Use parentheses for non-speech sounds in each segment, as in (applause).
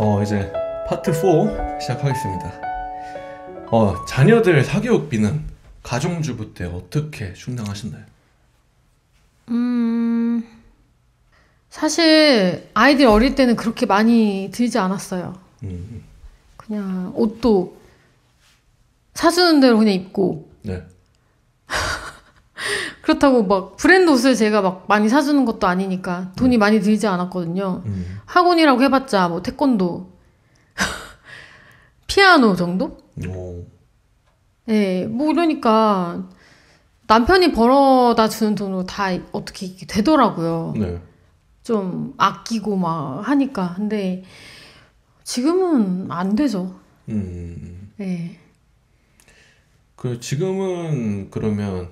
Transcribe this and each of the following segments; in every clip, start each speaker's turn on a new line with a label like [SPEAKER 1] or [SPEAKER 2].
[SPEAKER 1] 어 이제 파트 4 시작하겠습니다. 어 자녀들 사교육비는 가정주부 때 어떻게 충당하신나요?
[SPEAKER 2] 음 사실 아이들 어릴 때는 그렇게 많이 들지 않았어요. 음. 그냥 옷도 사주는 대로 그냥 입고 네. 그렇다고 막 브랜드 옷을 제가 막 많이 사주는 것도 아니니까 돈이 음. 많이 들지 않았거든요. 음. 학원이라고 해봤자 뭐 태권도, (laughs) 피아노 정도? 오. 네, 뭐 이러니까 남편이 벌어다 주는 돈으로 다 어떻게 이게 되더라고요. 네. 좀 아끼고 막 하니까. 근데 지금은 안 되죠.
[SPEAKER 1] 음. 네. 그 지금은 그러면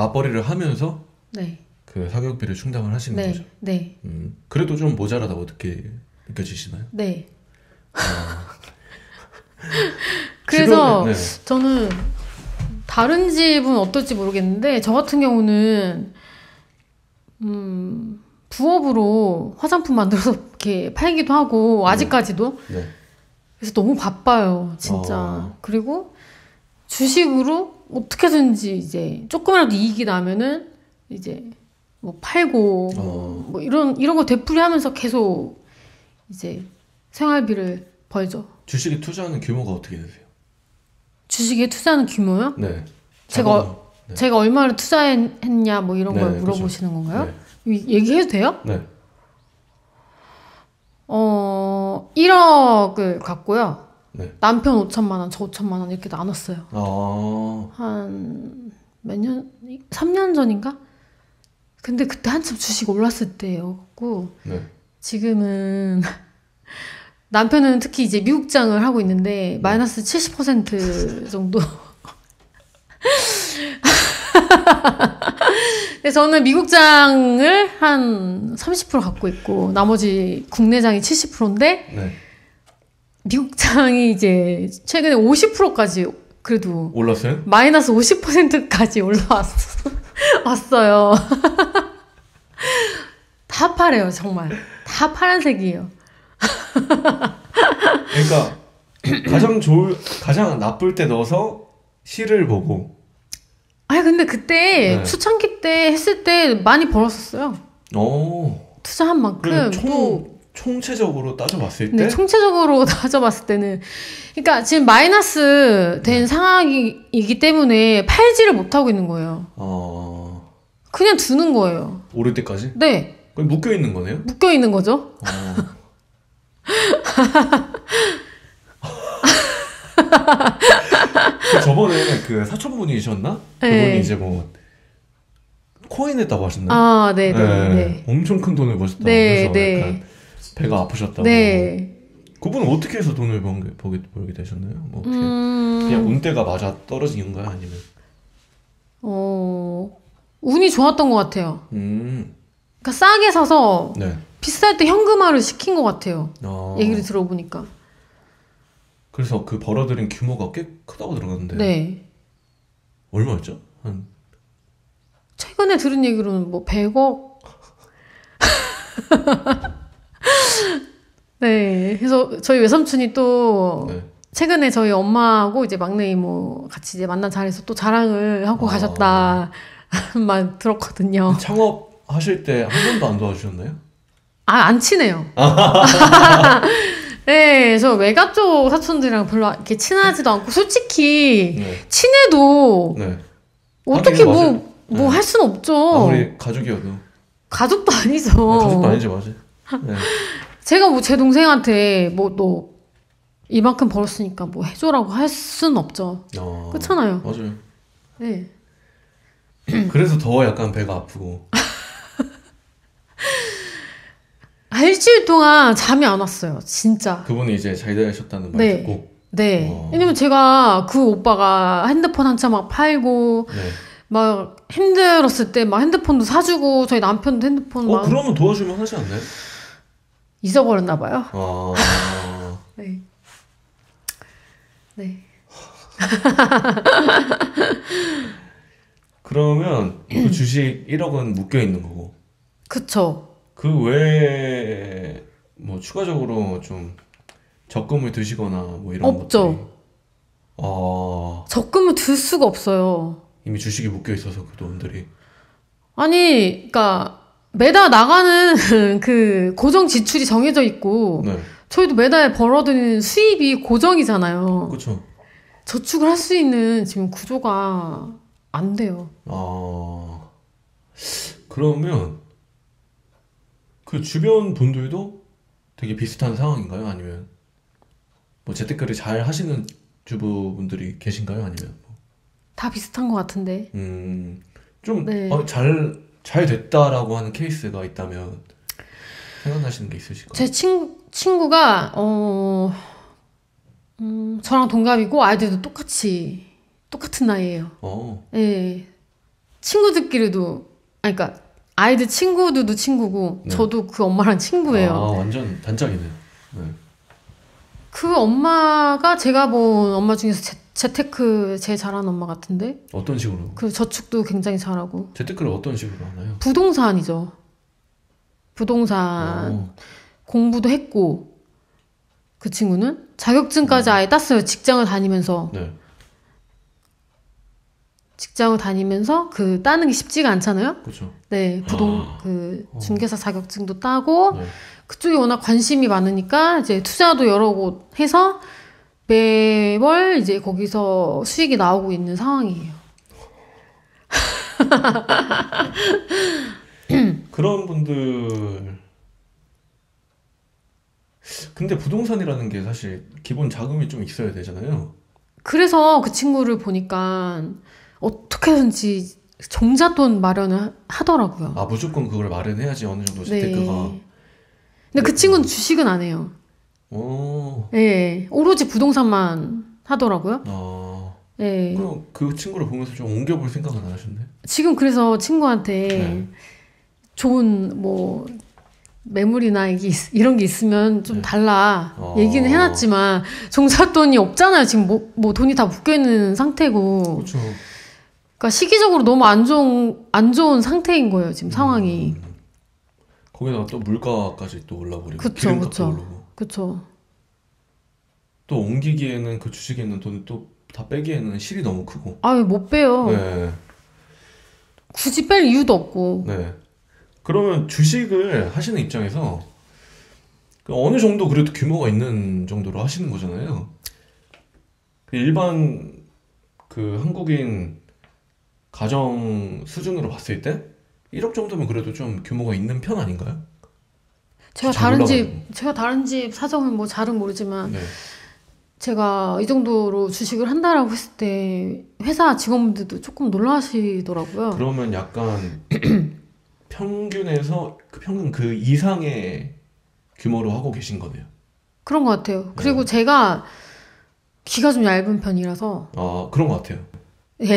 [SPEAKER 1] 맞벌이를 하면서 네. 그사격비를 충당을 하시는 네.
[SPEAKER 2] 거죠. 네.
[SPEAKER 1] 음, 그래도 좀 모자라다고 어떻게 느껴지시나요?
[SPEAKER 2] 네. 아. (laughs) 그래서 네. 저는 다른 집은 어떨지 모르겠는데 저 같은 경우는 음, 부업으로 화장품 만들어서 이렇게 팔기도 하고 아직까지도 네. 네. 그래서 너무 바빠요 진짜 어. 그리고 주식으로 어떻게든지 이제 조금이라도 이익이 나면은 이제 뭐 팔고 어. 뭐 이런 이런 거 되풀이하면서 계속 이제 생활비를 벌죠.
[SPEAKER 1] 주식에 투자하는 규모가 어떻게 되세요?
[SPEAKER 2] 주식에 투자하는 규모요? 네. 제가 네. 제가 얼마를 투자했냐 뭐 이런 네, 걸 그렇죠. 물어보시는 그렇 건가요? 네. 얘기해도 돼요? 네. 어 1억을 갖고요. 네. 남편 5천만 원, 저 5천만 원 이렇게 나눴어요.
[SPEAKER 1] 아.
[SPEAKER 2] 한몇 년, 3년 전인가? 근데 그때 한참 주식 올랐을 때였고 네. 지금은 (laughs) 남편은 특히 이제 미국장을 하고 있는데 네. 마이너스 70% 정도. (laughs) 근데 저는 미국장을 한 30% 갖고 있고 나머지 국내장이 70%인데 네. 미국장이 이제 최근에 50%까지 그래도 올랐어요? 마이너스 50%까지 올라왔어. (laughs) 왔어요. (laughs) 다 파래요, 정말. 다 파란색이에요. (laughs)
[SPEAKER 1] 그러니까 가장 좋을 가장 나쁠 때 넣어서 시를 보고
[SPEAKER 2] 아니 근데 그때 네. 초창기 때 했을 때 많이 벌었었어요.
[SPEAKER 1] 오.
[SPEAKER 2] 투자한 만큼 또 총체적으로
[SPEAKER 1] 따져봤을 네, 때 네,
[SPEAKER 2] 총체적으로 (laughs) 따져봤을 때는 그러니까 지금 마이너스 된 네. 상황이기 때문에 팔지를 못하고 있는 거예요. 어... 그냥 두는 거예요. 오를 때까지? 네.
[SPEAKER 1] 그럼 묶여 있는 거네요?
[SPEAKER 2] 묶여 있는 거죠. 어... (laughs)
[SPEAKER 1] 그 저번에 그 사촌분이셨나? 네. 그분이 이제 뭐 코인 했다고 하셨나요? 아, 네네. 네, 네, 엄청 큰 돈을 버셨다고 네, 그래서 약간 배가 네. 아프셨다고. 네. 그분은 어떻게 해서 돈을 번게, 벌게, 벌게 되셨나요? 뭐 어떻게
[SPEAKER 2] 음... 그냥
[SPEAKER 1] 운대가 맞아 떨어진 건가 아니면
[SPEAKER 2] 어 운이 좋았던 것 같아요.
[SPEAKER 1] 음.
[SPEAKER 2] 그러니까 싸게 사서 네. 비쌀 때 현금화를 시킨 것 같아요. 아... 얘기를 들어보니까.
[SPEAKER 1] 그래서 그 벌어들인 규모가 꽤 크다고 들었는데. 네. 얼마였죠? 한
[SPEAKER 2] 최근에 들은 얘기로는 뭐 100억 (laughs) 네. 그래서 저희 외삼촌이 또 네. 최근에 저희 엄마하고 이제 막내 이모 같이 이제 만난 자리에서 또 자랑을 하고 아. 가셨다. 만 (laughs) 들었거든요. 창업
[SPEAKER 1] 하실 때 한 번도 안 도와주셨나요?
[SPEAKER 2] 아, 안 친해요. (laughs) 네, 그 외가 쪽 사촌들이랑 별로 이렇게 친하지도 않고 솔직히 네. 친해도 네. 어떻게 뭐 뭐할 네. 수는 없죠. 아무리 가족이어도 가족도 아니죠. 네, 가족도 아니지 맞아. 네. (laughs) 제가 뭐 제 동생한테 뭐너 이만큼 벌었으니까 뭐 해줘라고 할 순 없죠. 어, 그렇잖아요. 맞아요. 네.
[SPEAKER 1] (clears throat) 그래서 더 약간 배가 아프고.
[SPEAKER 2] 아, (laughs) 일주일 동안 잠이 안 왔어요. 진짜.
[SPEAKER 1] 그분이 이제 잘 되셨다는 말 네. 듣고.
[SPEAKER 2] 네. 어. 왜냐면 제가 그 오빠가 핸드폰 한참 막 팔고 네. 막 힘들었을 때 막 핸드폰도 사주고 저희 남편도 핸드폰 어막 그러면 도와주면 하지 않나요? 잊어버렸나 봐요. 아. (laughs) 네. 네. (laughs)
[SPEAKER 1] 그러면 그 (clears throat) 주식 1억 은 묶여 있는 거고.
[SPEAKER 2] 그쵸.
[SPEAKER 1] 그 외에 뭐 추가적으로 좀 적금을 드시거나 뭐 이런
[SPEAKER 2] 없죠. 것들이.
[SPEAKER 1] 아.
[SPEAKER 2] 적금을 들 수가 없어요.
[SPEAKER 1] 이미 주식이 묶여 있어서 그 돈들이.
[SPEAKER 2] 아니, 그러니까 매달 나가는 (laughs) 그 고정 지출이 정해져 있고 네. 저희도 매달 벌어드는 수입이 고정이잖아요. 그렇죠. 저축을 할 수 있는 지금 구조가 안 돼요.
[SPEAKER 1] 아 그러면 그 주변 분들도 되게 비슷한 상황인가요? 아니면 뭐 재테크를 잘 하시는 주부분들이 계신가요? 아니면 뭐?
[SPEAKER 2] 다 비슷한 것 같은데. 음좀잘 네. 어,
[SPEAKER 1] 잘 됐다라고 하는 케이스가 있다면 생각나시는 게 있으실까요?
[SPEAKER 2] 제 친, 친구가 어, 음, 저랑 동갑이고 아이들도 똑같이 똑같은 나이예요. 어. 예, 친구들끼리도 아니 그러니까 아이들 친구들도 친구고 네. 저도 그 엄마랑 친구예요. 아,
[SPEAKER 1] 완전 단짝이네요. 네.
[SPEAKER 2] 그 엄마가 제가 본 엄마 중에서 제 재테크 제일 잘하는 엄마 같은데? 어떤 식으로? 그 저축도 굉장히 잘하고.
[SPEAKER 1] 재테크를 어떤 식으로 하나요?
[SPEAKER 2] 부동산이죠. 부동산 오. 공부도 했고 그 친구는 자격증까지 음. 아예 땄어요. 직장을 다니면서. 네. 직장을 다니면서 그 따는 게 쉽지가 않잖아요. 그렇 네, 부동 아. 그 어. 중개사 자격증도 따고 네. 그쪽이 워낙 관심이 많으니까 이제 투자도 여러 곳 해서 매월 이제 거기서 수익이 나오고 있는 상황이에요.
[SPEAKER 1] (laughs) 그런 분들 근데 부동산이라는 게 사실 기본 자금이 좀 있어야 되잖아요.
[SPEAKER 2] 그래서 그 친구를 보니까 어떻게든지 종잣돈 마련을 하더라고요.
[SPEAKER 1] 아 무조건 그걸 마련해야지 어느 정도 네. 재테크가. 네.
[SPEAKER 2] 근데 그 친구는 주식은 안 해요.
[SPEAKER 1] 오.
[SPEAKER 2] 예, 오로지 부동산만 하더라고요. 아. 예. 그럼
[SPEAKER 1] 그 친구를 보면서 좀 옮겨볼 생각은 안 하셨네?
[SPEAKER 2] 지금 그래서 친구한테 네. 좋은 뭐 매물이나 이런 게 있으면 좀 네. 달라 어... 얘기는 해놨지만 종잣돈이 없잖아요 지금 뭐, 뭐 돈이 다 묶여있는 상태고 그쵸. 그렇죠. 그러니까 시기적으로 너무 안 좋은 안 좋은 상태인 거예요 지금 상황이 음...
[SPEAKER 1] 거기다가 또 물가까지 또 올라버리고 그쵸, 기 그쵸.
[SPEAKER 2] 오 그쵸.
[SPEAKER 1] 또 옮기기에는 그 주식에 있는 돈을 또다 빼기에는 실이 너무 크고.
[SPEAKER 2] 아못 빼요. 네. 굳이 뺄 이유도 없고.
[SPEAKER 1] 네. 그러면 주식을 하시는 입장에서 그 어느 정도 그래도 규모가 있는 정도로 하시는 거잖아요. 그 일반 그 한국인 가정 수준으로 봤을 때 1억 정도면 그래도 좀 규모가 있는 편 아닌가요?
[SPEAKER 2] 제가 다른 집 제가 다른 집 사정은 뭐 잘은 모르지만 네. 제가 이 정도로 주식을 한다라고 했을 때 회사 직원분들도 조금 놀라시더라고요.
[SPEAKER 1] 그러면 약간 (clears throat) 평균에서 그 평균 그 이상의 규모로 하고 계신 거네요.
[SPEAKER 2] 그런 것 같아요. 네. 그리고 네. 제가 귀가 좀 얇은 편이라서.
[SPEAKER 1] 아 그런 것 같아요. 예. (laughs)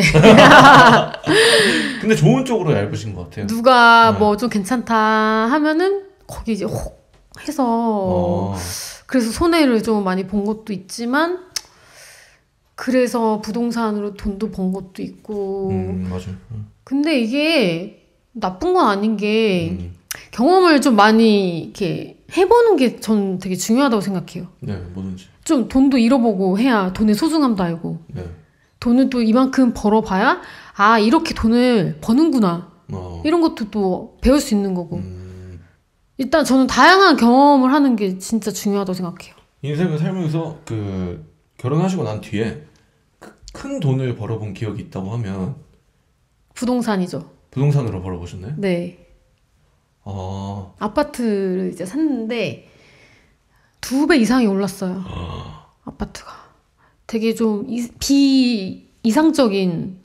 [SPEAKER 1] 근데 좋은 쪽으로 얇으신 것 같아요.
[SPEAKER 2] 누가 네. 뭐좀 괜찮다 하면은 거기 이제 혹 해서 어. 그래서 손해를 좀 많이 본 것도 있지만 그래서 부동산으로 돈도 번 것도 있고 음, 맞아. 음. 근데 이게 나쁜 건 아닌 게 음. 경험을 좀 많이 이렇게 해보는 게 전 되게 중요하다고 생각해요.
[SPEAKER 1] 네, 뭐든지.
[SPEAKER 2] 좀 돈도 잃어보고 해야 돈의 소중함도 알고. 네. 돈을 또 이만큼 벌어봐야 아 이렇게 돈을 버는구나. 어. 이런 것도 또 배울 수 있는 거고. 음. 일단 저는 다양한 경험을 하는 게 진짜 중요하다고 생각해요.
[SPEAKER 1] 인생을 살면서 그 결혼하시고 난 뒤에 큰 돈을 벌어본 기억이 있다고 하면
[SPEAKER 2] 부동산이죠.
[SPEAKER 1] 부동산으로 벌어보셨나 네. 아.
[SPEAKER 2] 아파트를 이제 샀는데 두 배 이상이 올랐어요. 아. 아파트가. 되게 좀 이, 비이상적인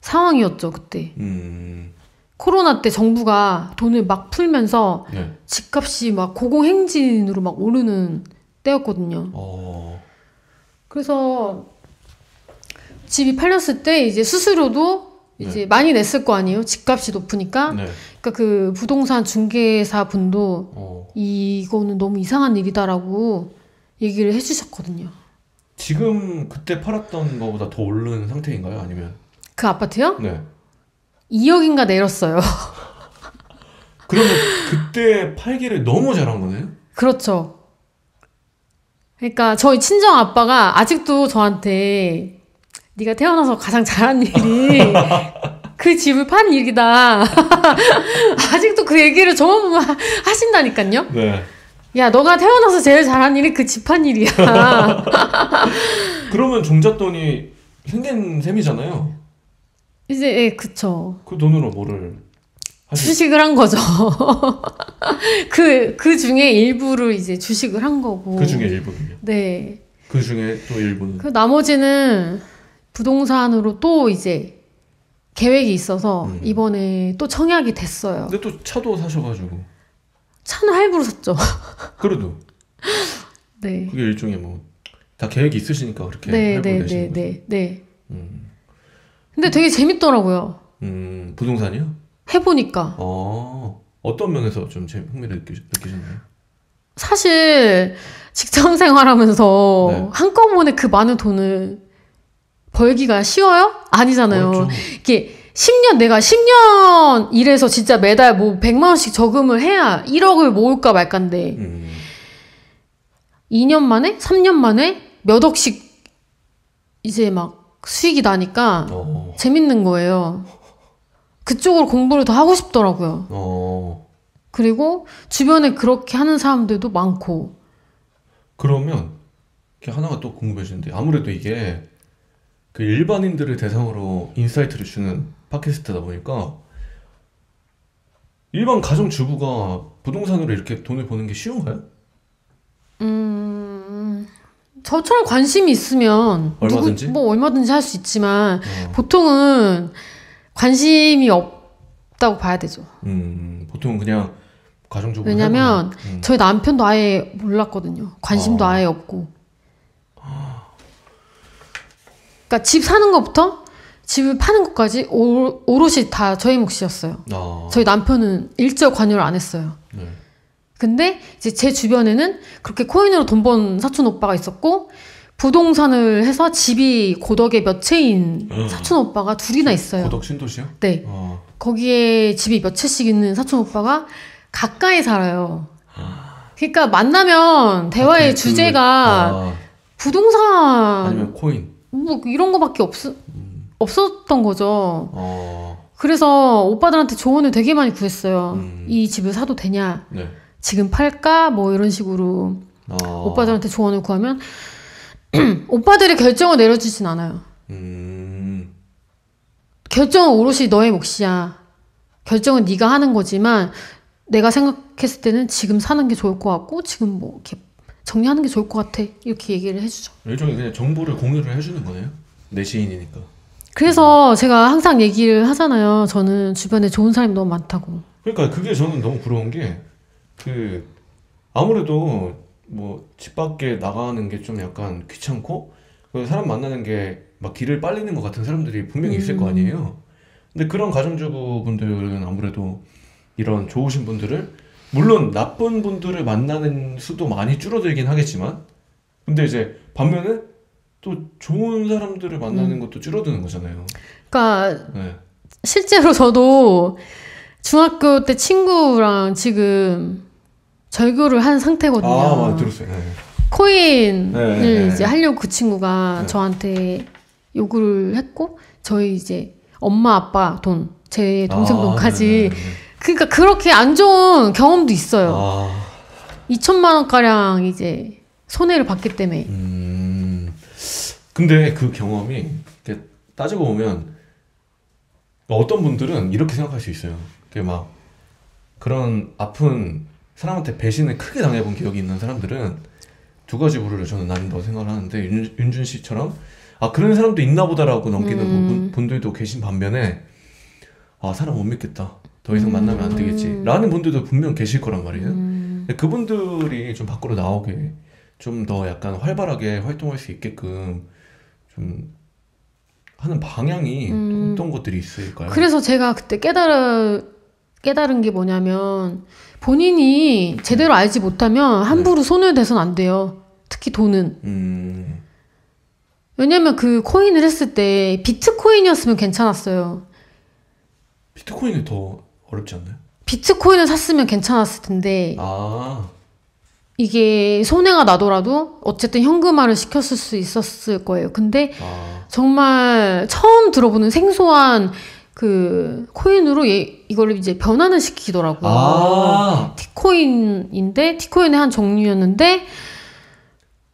[SPEAKER 2] 상황이었죠, 그때. 음. 코로나 때 정부가 돈을 막 풀면서 네. 집값이 막 고공행진으로 막 오르는 때였거든요. 어... 그래서 집이 팔렸을 때 이제 스스로도 이제 네. 많이 냈을 거 아니에요. 집값이 높으니까. 네. 그러니까 그 부동산 중개사 분도 어. 이거는 너무 이상한 일이다라고 얘기를 해주셨거든요.
[SPEAKER 1] 지금 그때 팔았던 거보다 더 오른 상태인가요? 아니면
[SPEAKER 2] 그 아파트요? 네. 2억인가 내렸어요. (laughs)
[SPEAKER 1] 그러면 그때 팔기를 너무 잘한 거네요?
[SPEAKER 2] 그렇죠. 그러니까 저희 친정 아빠가 아직도 저한테 네가 태어나서 가장 잘한 일이 (laughs) 그 집을 판 일이다. (laughs) 아직도 그 얘기를 저만 하신다니까요. 네. 야, 너가 태어나서 제일 잘한 일이 그 집 판 일이야.
[SPEAKER 1] 그러면 종잣돈이 생긴 셈이잖아요.
[SPEAKER 2] 이제 예, 그쵸.
[SPEAKER 1] 그 돈으로 뭐를
[SPEAKER 2] 하실... 주식을 한 거죠. 그그 (laughs) 그 중에 일부를 이제 주식을 한 거고. 그 중에 일부군요. 네.
[SPEAKER 1] 그 중에 또 일부는.
[SPEAKER 2] 그 나머지는 부동산으로 또 이제 계획이 있어서 음. 이번에 또 청약이 됐어요.
[SPEAKER 1] 근데 또 차도 사셔가지고.
[SPEAKER 2] 차는 할부로 샀죠. (laughs) 그래도. 네.
[SPEAKER 1] 그게 일종의 뭐 다 계획이 있으시니까 그렇게 네, 할부 네, 내신 네, 거죠.
[SPEAKER 2] 네, 네, 네. 음. 근데 되게 재밌더라고요.
[SPEAKER 1] 음, 부동산이요?
[SPEAKER 2] 해보니까.
[SPEAKER 1] 어, 어떤 면에서 좀 재, 흥미를 느끼, 느끼셨나요?
[SPEAKER 2] 사실 직장 생활하면서 네. 한꺼번에 그 많은 돈을 벌기가 쉬워요? 아니잖아요. 어렵죠. 이게 10년 내가 10년 일해서 진짜 매달 뭐 100만 원씩 저금을 해야 1억을 모을까 말까인데 음. 2년 만에 3년 만에 몇 억씩 이제 막 수익이 나니까 어. 재밌는 거예요. 그쪽으로 공부를 더 하고 싶더라고요.
[SPEAKER 1] 어.
[SPEAKER 2] 그리고 주변에 그렇게 하는 사람들도 많고.
[SPEAKER 1] 그러면 하나가 또 궁금해지는데 아무래도 이게 그 일반인들을 대상으로 인사이트를 주는 팟캐스트다 보니까 일반 가정 주부가 부동산으로 이렇게 돈을 버는 게 쉬운가요?
[SPEAKER 2] 음 저처럼 관심이 있으면 얼마든지 누구, 뭐 얼마든지 할 수 있지만 어. 보통은 관심이 없다고 봐야 되죠.
[SPEAKER 1] 음, 보통은 그냥 가정주부. 왜냐면
[SPEAKER 2] 음. 저희 남편도 아예 몰랐거든요. 관심도 어. 아예 없고. 그러니까 집 사는 것부터 집을 파는 것까지 오, 롯이다 저희 몫이었어요. 어. 저희 남편은 일절 관여를 안 했어요. 네. 근데 이제 제 주변에는 그렇게 코인으로 돈 번 사촌 오빠가 있었고 부동산을 해서 집이 고덕에 몇 채인 음. 사촌 오빠가 둘이나 있어요. 고덕 신도시요? 네. 어. 거기에 집이 몇 채씩 있는 사촌 오빠가 가까이 살아요. 그러니까 만나면 대화의 아, 주제가 아. 부동산 아니면 코인 뭐 이런 거밖에 없 없었던 거죠. 어. 그래서 오빠들한테 조언을 되게 많이 구했어요. 음. 이 집을 사도 되냐? 네. 지금 팔까? 뭐 이런 식으로 어. 오빠들한테 조언을 구하면 (clears throat) 오빠들이 결정을 내려주진 않아요. 음. 결정은 오롯이 너의 몫이야. 결정은 네가 하는 거지만 내가 생각했을 때는 지금 사는 게 좋을 것 같고 지금 뭐 이렇게 정리하는 게 좋을 것 같아 이렇게 얘기를 해주죠.
[SPEAKER 1] 일종의 그냥 정보를 공유를 해주는 거예요. 내 지인이니까.
[SPEAKER 2] 그래서 음. 제가 항상 얘기를 하잖아요. 저는 주변에 좋은 사람이 너무 많다고.
[SPEAKER 1] 그러니까 그게 저는 너무 부러운 게그 아무래도 뭐 집 밖에 나가는 게 좀 약간 귀찮고 그 사람 만나는 게 막 길을 빨리는 것 같은 사람들이 분명히 있을 거 음. 아니에요. 근데 그런 가정주부분들은 아무래도 이런 좋으신 분들을 물론 나쁜 분들을 만나는 수도 많이 줄어들긴 하겠지만 근데 이제 반면에 또 좋은 사람들을 만나는 음. 것도 줄어드는 거잖아요.
[SPEAKER 2] 그러니까 네. 실제로 저도 중학교 때 친구랑 지금 절교를 한 상태거든요. 아, 들었어요. 네. 코인을 네, 네, 이제 하려고 그 친구가 네. 저한테 요구를 했고 저희 이제 엄마 아빠 돈, 제 동생 아, 돈까지 네, 그러니까 그렇게 안 좋은 경험도 있어요. 아. 2천만 원 가량 이제 손해를 봤기 때문에. 음.
[SPEAKER 1] 근데 그 경험이 따지고 보면 어떤 분들은 이렇게 생각할 수 있어요. 그게 막 그런 아픈 사람한테 배신을 크게 당해본 기억이 있는 사람들은 두 가지 부류를 저는 나뉜다고 생각을 하는데 윤, 윤준 씨처럼 아 그런 사람도 있나 보다라고 넘기는 음. 분, 들도 계신 반면에 아 사람 못 믿겠다 더 이상 음. 만나면 안 되겠지 라는 분들도 분명 계실 거란 말이에요 음. 그분들이 좀 밖으로 나오게 좀 더 약간 활발하게 활동할 수 있게끔 좀 하는 방향이 음. 어떤 것들이 있을까요? 그래서
[SPEAKER 2] 제가 그때 깨달은 깨달은 게 뭐냐면 본인이 제대로 알지 못하면 네. 함부로 손을 대선 안 돼요. 특히 돈은. 음. 왜냐면 그 코인을 했을 때 비트코인이었으면 괜찮았어요.
[SPEAKER 1] 비트코인이 더 어렵지 않나요?
[SPEAKER 2] 비트코인을 샀으면 괜찮았을 텐데. 아. 이게 손해가 나더라도 어쨌든 현금화를 시켰을 수 있었을 거예요. 근데 아. 정말 처음 들어보는 생소한 그 코인으로 얘, 이걸 이제 변환을 시키더라고요. 아~ 티코인인데 티코인의 한 종류였는데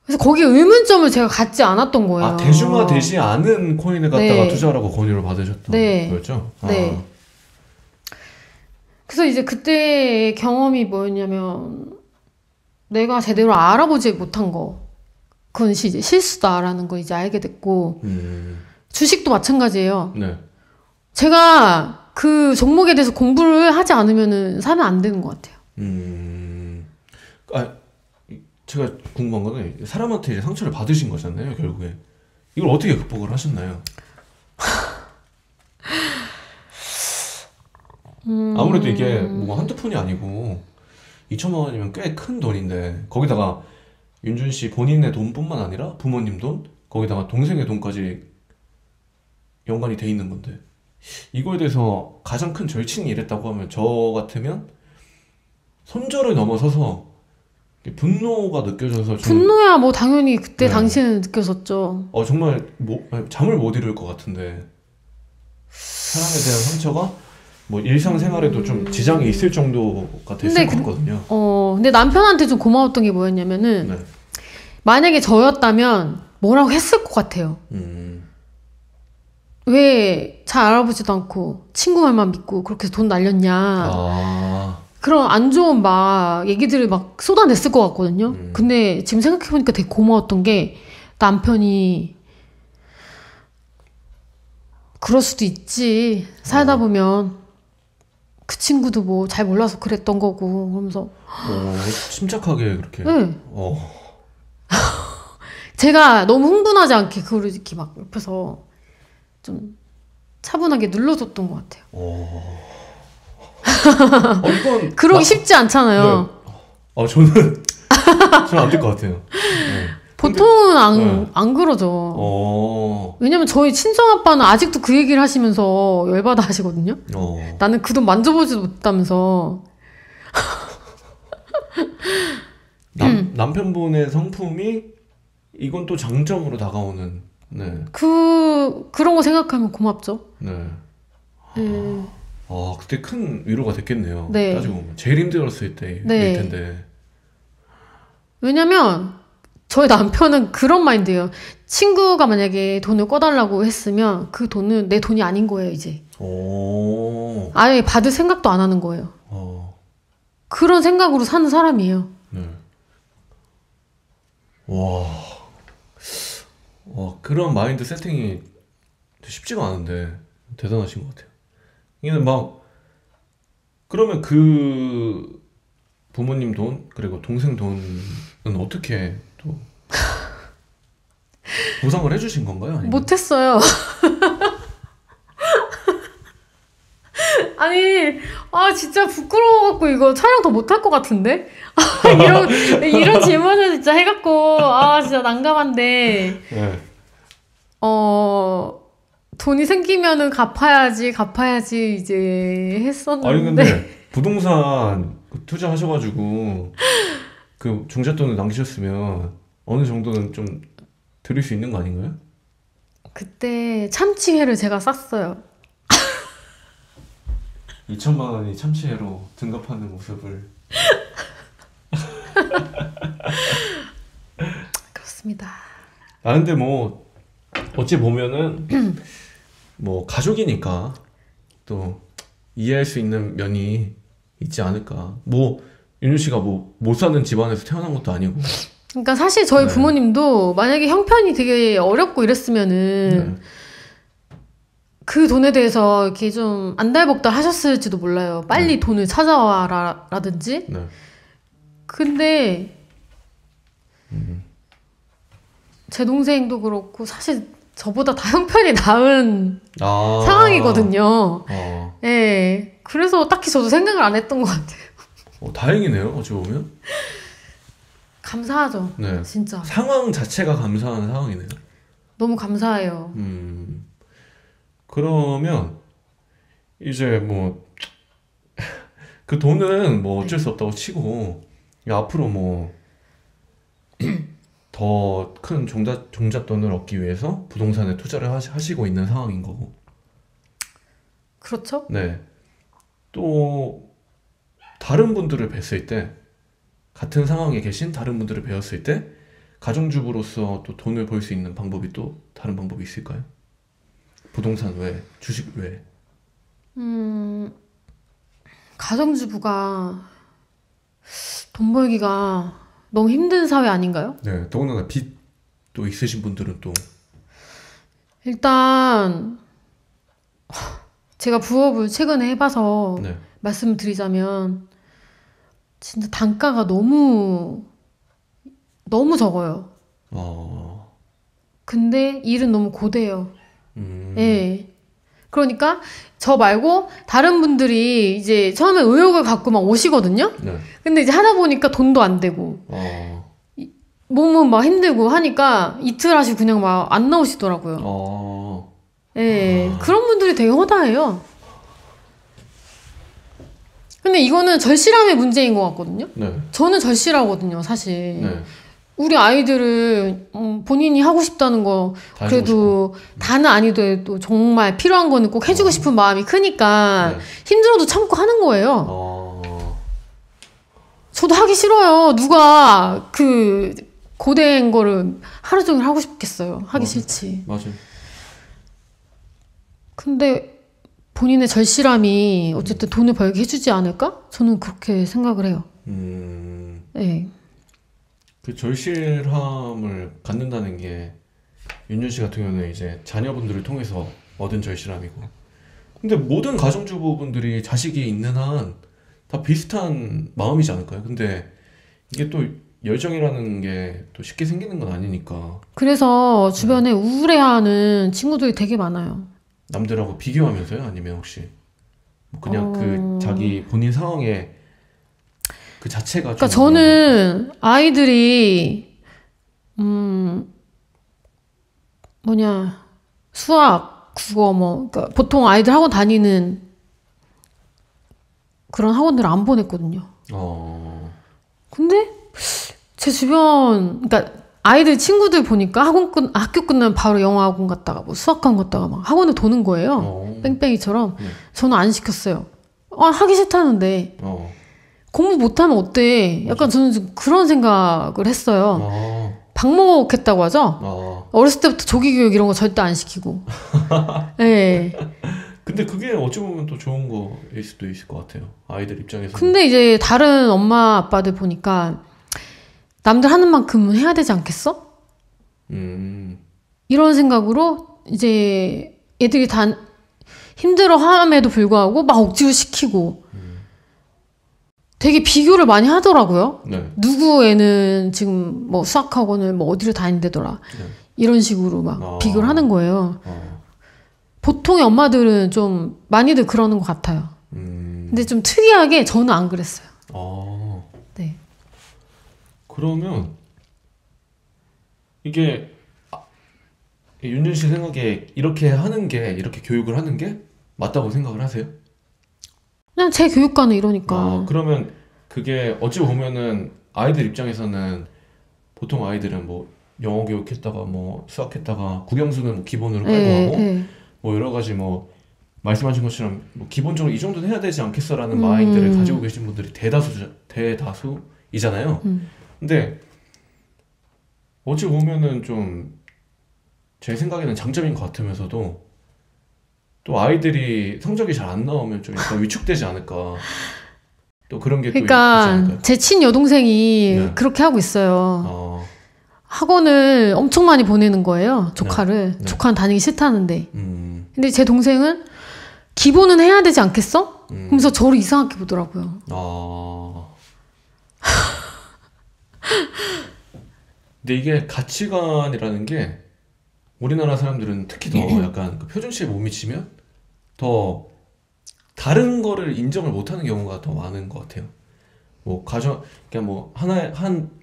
[SPEAKER 2] 그래서 거기 의문점을 제가 갖지 않았던 거예요. 아, 대중화 되지
[SPEAKER 1] 않은 코인을 갖다가 네. 투자라고 권유를 받으셨던 네. 거였죠? 아. 네.
[SPEAKER 2] 그래서 이제 그때 경험이 뭐였냐면 내가 제대로 알아보지 못한 거. 그건 이제 실수다라는 걸 이제 알게 됐고 음. 주식도 마찬가지예요. 네. 제가 그 종목에 대해서 공부를 하지 않으면은 사면 안 되는 것 같아요.
[SPEAKER 1] 음, 아 제가 궁금한 거는 사람한테 이제 상처를 받으신 거잖아요, 결국에. 이걸 어떻게 극복을 하셨나요?
[SPEAKER 2] 음... 아무래도 이게 뭐
[SPEAKER 1] 한두 푼이 아니고 2천만 원이면 꽤 큰 돈인데 거기다가 윤준 씨 본인의 돈뿐만 아니라 부모님 돈 거기다가 동생의 돈까지 연관이 돼 있는 건데 이거에 대해서 가장 큰 절친이 이랬다고 하면 저 같으면 손절을 넘어서서 분노가 느껴져서 분노야
[SPEAKER 2] 뭐 당연히 그때 네. 당신은 느껴졌죠.
[SPEAKER 1] 어 정말 뭐, 잠을 못 이룰 것 같은데 사람에 대한 상처가 뭐 일상생활에도 음... 좀 지장이 있을 정도가 됐을 것 같거든요.
[SPEAKER 2] 어 근데 남편한테 좀 고마웠던 게 뭐였냐면은 네. 만약에 저였다면 뭐라고 했을 것 같아요. 음. 왜잘 알아보지도 않고 친구 말만 믿고 그렇게 돈 날렸냐. 아. 그런 안 좋은 막 얘기들을 막 쏟아냈을 것 같거든요. 음. 근데 지금 생각해보니까 되게 고마웠던 게 남편이 그럴 수도 있지. 살다 어. 보면 그 친구도 뭐 잘 몰라서 그랬던 거고 그러면서
[SPEAKER 1] 어, 침착하게 그렇게. 네. 어.
[SPEAKER 2] (laughs) 제가 너무 흥분하지 않게 그걸 이렇게 막 옆에서 좀 차분하게 눌러줬던 것 같아요.
[SPEAKER 1] (laughs) 어,
[SPEAKER 2] 이 그러기 나- 쉽지 않잖아요.
[SPEAKER 1] 아 저는 (laughs) 저는 안 될 것 같아요. 네.
[SPEAKER 2] 보통은 안, 네. 안 그러죠. 어, 왜냐면 저희 친정 아빠는 아직도 그 얘기를 하시면서 열받아 하시거든요. 어, 나는 그 돈 만져보지도 못하면서
[SPEAKER 1] (laughs) 남, 음. 남편분의 성품이 이건 또 장점으로 다가오는 네.
[SPEAKER 2] 그 그런 거 생각하면 고맙죠. 네. 네.
[SPEAKER 1] 아 그때 큰 위로가 됐겠네요. 네. 따지고 보면 제일 힘들었을 때일 네. 텐데.
[SPEAKER 2] 왜냐면 저희 남편은 그런 마인드예요. 친구가 만약에 돈을 꿔달라고 했으면 그 돈은 내 돈이 아닌 거예요 이제. 오. 아예 받을 생각도 안 하는 거예요. 어. 그런 생각으로 사는 사람이에요.
[SPEAKER 1] 네. 와. 와, 그런 마인드 세팅이 쉽지가 않은데 대단하신 것 같아요. 이는 막 그러면 그 부모님 돈 그리고 동생 돈은 어떻게 또
[SPEAKER 2] (laughs) 보상을 해주신 건가요? 아니면? 못했어요. (laughs) 아니 아 진짜 부끄러워갖고 이거 촬영 더 못할 것 같은데. (laughs) 이런 이런 질문을 진짜 해갖고 아 진짜 난감한데. 네. 어 돈이 생기면은 갚아야지 갚아야지 이제 했었는데. 아니 근데 (laughs)
[SPEAKER 1] 부동산 투자하셔가지고 그 종잣돈을 남기셨으면 어느 정도는 좀 드릴 수 있는 거 아닌가요?
[SPEAKER 2] 그때 참치회를 제가 쌌어요.
[SPEAKER 1] 2천만 원이 참치회로 등급하는 모습을 (laughs) 그렇습니다. 아 근데 뭐 어찌 보면은 (clears throat) 뭐 가족이니까 또 이해할 수 있는 면이 있지 않을까. 뭐 윤유 씨가 뭐 못 사는 집안에서 태어난 것도 아니고.
[SPEAKER 2] 그러니까 사실 저희 네. 부모님도 만약에 형편이 되게 어렵고 이랬으면은 네. 그 돈에 대해서 이렇게 좀 안달복달 하셨을지도 몰라요. 빨리 네. 돈을 찾아와라라든지. 네. 근데 음. 제 동생도 그렇고 사실 저보다 다 형편이 나은 아~ 상황이거든요. 아. 예. 그래서 딱히 저도 생각을 안 했던 것 같아요.
[SPEAKER 1] 어, 다행이네요. 어찌 보면.
[SPEAKER 2] 감사하죠. 네. 진짜.
[SPEAKER 1] 상황 자체가 감사하는 상황이네요.
[SPEAKER 2] 너무 감사해요.
[SPEAKER 1] 음. 그러면 이제 뭐 그 (laughs) 돈은 뭐 어쩔 네. 수 없다고 치고 앞으로 뭐 더 큰 (clears throat) 종자 종잣돈을 얻기 위해서 부동산에 투자를 하시, 하시고 있는 상황인 거고.
[SPEAKER 2] 그렇죠? 네. 또
[SPEAKER 1] 다른 분들을 뵀을 때 같은 상황에 계신 다른 분들을 배웠을 때 가정주부로서 또 돈을 벌 수 있는 방법이 또 다른 방법이 있을까요? 부동산 외, 주식 외.
[SPEAKER 2] 음, 가정주부가 돈 벌기가 너무 힘든 사회 아닌가요?
[SPEAKER 1] 네, 더군다나 빚도 있으신 분들은 또
[SPEAKER 2] 일단 제가 부업을 최근에 해봐서 네. 말씀드리자면 진짜 단가가 너무 너무 적어요. 어... 근데 일은 너무 고돼요. 음... 예. 그러니까 저 말고 다른 분들이 이제 처음에 의욕을 갖고 막 오시거든요. 네. 근데 이제 하다 보니까 돈도 안 되고 어. 몸은 막 힘들고 하니까 이틀 하시고 그냥 막 안 나오시더라고요. 어. 예, 어. 그런 분들이 되게 허다해요. 근데 이거는 절실함의 문제인 것 같거든요. 네. 저는 절실하거든요, 사실. 네. 우리 아이들은 음, 본인이 하고 싶다는 거 그래도 다는 아니더라도 정말 필요한 거는 꼭 해주고 어. 싶은 마음이 크니까 네. 힘들어도 참고 하는 거예요. 어. 저도 하기 싫어요. 누가 그 고된 거를 하루 종일 하고 싶겠어요. 하기 맞아. 싫지. 맞아요. 근데 본인의 절실함이 어쨌든 돈을 벌게 해주지 않을까? 저는 그렇게 생각을 해요. 음... 네.
[SPEAKER 1] 그 절실함을 갖는다는 게 윤준 씨 같은 경우는 이제 자녀분들을 통해서 얻은 절실함이고 근데 모든 가정주부분들이 자식이 있는 한 다 비슷한 마음이지 않을까요? 근데 이게 또 열정이라는 게 또 쉽게 생기는 건 아니니까
[SPEAKER 2] 그래서 주변에 우울해하는 친구들이 되게 많아요.
[SPEAKER 1] 남들하고 비교하면서요? 아니면 혹시 뭐 그냥 그 어... 그 자기 본인 상황에 그 자체가 그러니까
[SPEAKER 2] 저는 아이들이 음 뭐냐 수학 국어 뭐 그러니까 보통 아이들 학원 다니는 그런 학원들을 안 보냈거든요.
[SPEAKER 1] 어.
[SPEAKER 2] 근데 제 주변 그러니까 아이들 친구들 보니까 학원 끝 학교 끝나면 바로 영어 학원 갔다가 뭐 수학 학원 갔다가 막 학원을 도는 거예요. 어. 뺑뺑이처럼 네. 저는 안 시켰어요. 아 하기 싫다는데. 어. 공부 못하면 어때? 약간 저는 그런 생각을 했어요. 아. 방목했다고 하죠? 아. 어렸을 때부터 조기교육 이런 거 절대 안 시키고. 네.
[SPEAKER 1] (laughs) 근데 그게 어찌 보면 또 좋은 거일 수도 있을 것 같아요. 아이들 입장에서. 근데 이제
[SPEAKER 2] 다른 엄마 아빠들 보니까 남들 하는 만큼은 해야 되지 않겠어?
[SPEAKER 1] 음.
[SPEAKER 2] 이런 생각으로 이제 애들이 다 힘들어함에도 불구하고 막 억지로 시키고 되게 비교를 많이 하더라고요. 네. 누구 에는 지금 뭐 수학학원을 뭐 어디를 다닌대더라. 네. 이런 식으로 막 어. 비교를 하는 거예요. 어. 보통의 엄마들은 좀 많이들 그러는 것 같아요. 음. 근데 좀 특이하게 저는 안 그랬어요.
[SPEAKER 1] 어. 네. 그러면 이게 윤준 씨 생각에 이렇게 하는 게 이렇게 교육을 하는 게 맞다고 생각을 하세요?
[SPEAKER 2] 그냥 네, 제 교육관은 이러니까. 아,
[SPEAKER 1] 그러면 그게 어찌 보면은 아이들 입장에서는 보통 아이들은 뭐 영어 교육했다가 뭐 수학했다가 국영수는 뭐 기본으로 예, 깔고 네, 하고 네. 뭐 여러 가지 뭐 말씀하신 것처럼 뭐 기본적으로 이 정도는 해야 되지 않겠어라는 음. 마인드를 가지고 계신 분들이 대다수 대다수이잖아요. 음. 근데 어찌 보면은 좀 제 생각에는 장점인 것 같으면서도 또 아이들이 성적이 잘 안 나오면 좀 약간 위축되지 않을까. 또 그런 게 그러니까
[SPEAKER 2] 제 친 여동생이 네. 그렇게 하고 있어요. 어. 학원을 엄청 많이 보내는 거예요. 네. 조카를 네. 네. 조카는 다니기 싫다는데. 음. 근데 제 동생은 기본은 해야 되지 않겠어? 음. 그러면서 저를 이상하게 보더라고요.
[SPEAKER 1] 어. (laughs) 근데 이게 가치관이라는 게 우리나라 사람들은 특히 더 예. 약간 그 표준치에 못 미치면 더 다른 거를 인정을 못하는 경우가 더 많은 것 같아요. 뭐 가정 그러뭐 그러니까 하나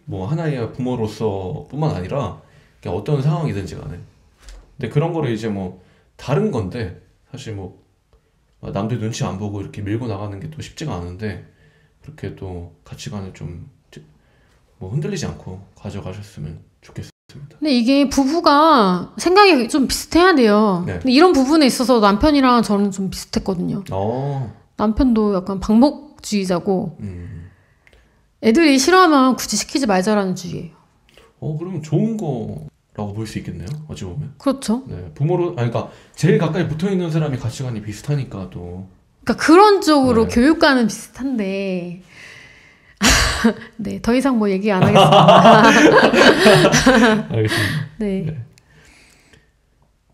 [SPEAKER 1] 한뭐 하나의 부모로서뿐만 아니라 그냥 그러니까 어떤 상황이든지 간에 근데 그런 거를 이제 뭐 다른 건데 사실 뭐 남들 눈치 안 보고 이렇게 밀고 나가는 게 또 쉽지가 않은데 그렇게 또 가치관을 좀 뭐 흔들리지 않고 가져가셨으면 좋겠어요.
[SPEAKER 2] 근데 이게 부부가 생각이 좀 비슷해야 돼요. 네. 근데 이런 부분에 있어서 남편이랑 저는 좀 비슷했거든요.
[SPEAKER 1] 어.
[SPEAKER 2] 남편도 약간 방목주의자고 음. 애들이 싫어하면 굳이 시키지 말자라는 주의예요.
[SPEAKER 1] 어, 그러면 좋은 거라고 볼 수 있겠네요. 어찌 보면. 그렇죠. 네, 부모로 아니 그러니까 제일 가까이 붙어 있는 사람이 가치관이 비슷하니까 또.
[SPEAKER 2] 그러니까 그런 쪽으로 네. 교육과는 비슷한데 (laughs) 네, 더 이상 뭐 얘기 안 하겠습니다. (laughs) 알겠습니다. (laughs) 네. 네.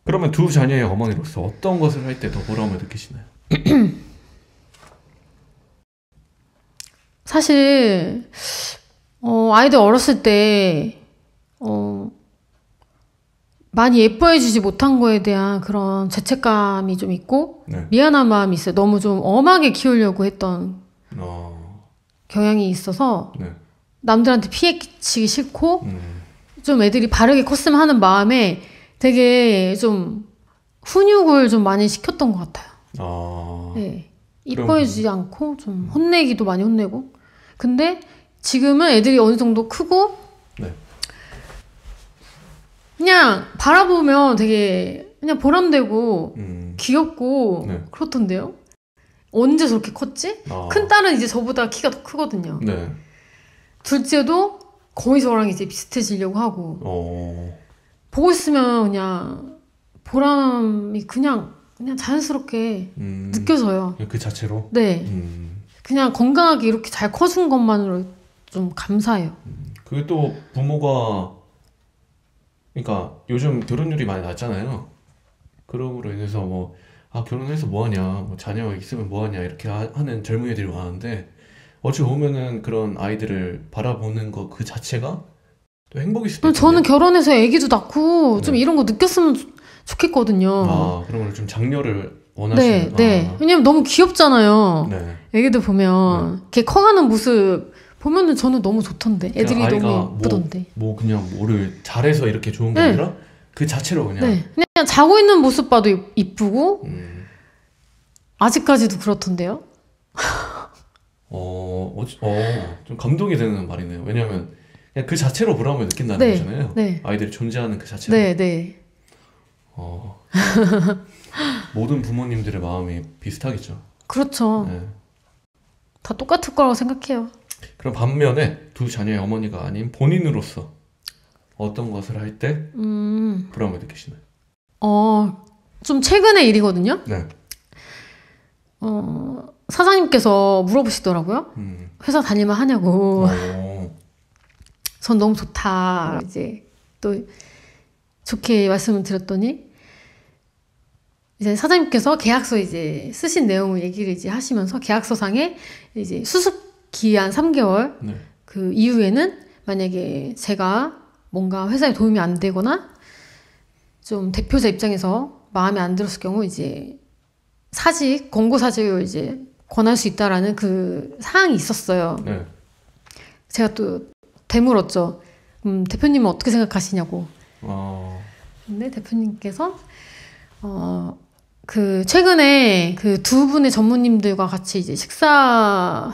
[SPEAKER 1] 그러면 두 자녀의 어머니로서 어떤 것을 할 때더 보람을 느끼시나요? (clears throat)
[SPEAKER 2] 사실 어, 아이들 어렸을 때 어, 많이 예뻐해주지 못한 거에 대한 그런 죄책감이 좀 있고 네. 미안한 마음이 있어요. 너무 좀 엄하게 키우려고 했던 경향이 있어서 네. 남들한테 피해 끼치기 싫고 음. 좀 애들이 바르게 컸으면 하는 마음에 되게 좀 훈육을 좀 많이 시켰던 것 같아요. 아... 네. 이뻐해주지 않고 좀 음. 혼내기도 많이 혼내고. 근데 지금은 애들이 어느 정도 크고 네. 그냥 바라보면 되게 그냥 보람되고 음... 귀엽고 네. 그렇던데요. 언제 저렇게 컸지? 아. 큰 딸은 이제 저보다 키가 더 크거든요. 네. 둘째도 거의 저랑 이제 비슷해지려고 하고
[SPEAKER 1] 어.
[SPEAKER 2] 보고 있으면 그냥 보람이 그냥 그냥 자연스럽게 음. 느껴져요.
[SPEAKER 1] 예, 그 자체로. 네. 음.
[SPEAKER 2] 그냥 건강하게 이렇게 잘 커준 것만으로 좀 감사해요.
[SPEAKER 1] 음. 그게 또 부모가 그러니까 요즘 결혼율이 많이 낮잖아요. 그러므로 인해서 뭐아 결혼해서 뭐하냐 뭐 자녀가 있으면 뭐하냐 이렇게 하, 는 젊은 이들이 많은데 어찌 보면은 그런 아이들을 바라보는 것 그 자체가 또 행복일
[SPEAKER 2] 수도 있고 저는 결혼해서 아기도 낳고 네. 좀 이런 거 느꼈으면 좋겠거든요 아
[SPEAKER 1] 그런 걸좀 장려를 원하시는 네, 아. 네.
[SPEAKER 2] 왜냐면 너무 귀엽잖아요 네. 애기들 보면 네. 걔 커가는 모습 보면은 저는 너무 좋던데 그러니까 애들이 너무 뭐 예쁘던데
[SPEAKER 1] 뭐, 뭐, 그냥 뭐를 잘해서 이렇게 좋은 게 네. 아니라 그 자체로 그냥, 네.
[SPEAKER 2] 그냥 그냥 자고 있는 모습 봐도 이쁘고 음. 아직까지도 그렇던데요.
[SPEAKER 1] 어, 어, 어 좀 감동이 되는 말이네요. 왜냐하면 그냥 그 자체로 보람을 느낀다는 네, 거잖아요. 네. 아이들이 존재하는 그자체 네,
[SPEAKER 2] 네. 어,
[SPEAKER 1] 모든 부모님들의 마음이 비슷하겠죠. 그렇죠. 네.
[SPEAKER 2] 다 똑같을 거라고 생각해요.
[SPEAKER 1] 그럼 반면에 두 자녀의 어머니가 아닌 본인으로서 어떤 것을 할때
[SPEAKER 2] 음.
[SPEAKER 1] 보람을 느끼시나요?
[SPEAKER 2] 어, 좀 최근의 일이거든요. 네. 어, 사장님께서 물어보시더라고요. 음. 회사 다닐만 하냐고. 오. 어. (laughs) 전 너무 좋다. 이제 또 좋게 말씀을 드렸더니 이제 사장님께서 계약서 이제 쓰신 내용을 얘기를 이제 하시면서 계약서상에 이제 수습 기한 3개월 네. 그 이후에는 만약에 제가 뭔가 회사에 도움이 안 되거나 좀 대표자 입장에서 마음에 안 들었을 경우 이제 사직 권고 사직을 이제 권할 수 있다라는 그 사항이 있었어요. 네. 제가 또 되물었죠. 음, 대표님은 어떻게 생각하시냐고. 그런데 어. 대표님께서 어, 그 최근에 그 두 분의 전무님들과 같이 이제 식사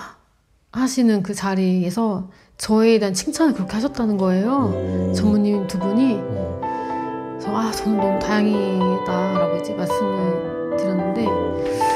[SPEAKER 2] 하시는 그 자리에서 저에 대한 칭찬을 그렇게 하셨다는 거예요. 전무님 두 분이. 그래서 아 저는 너무 다행이다라고 이제 말씀을 드렸는데 음.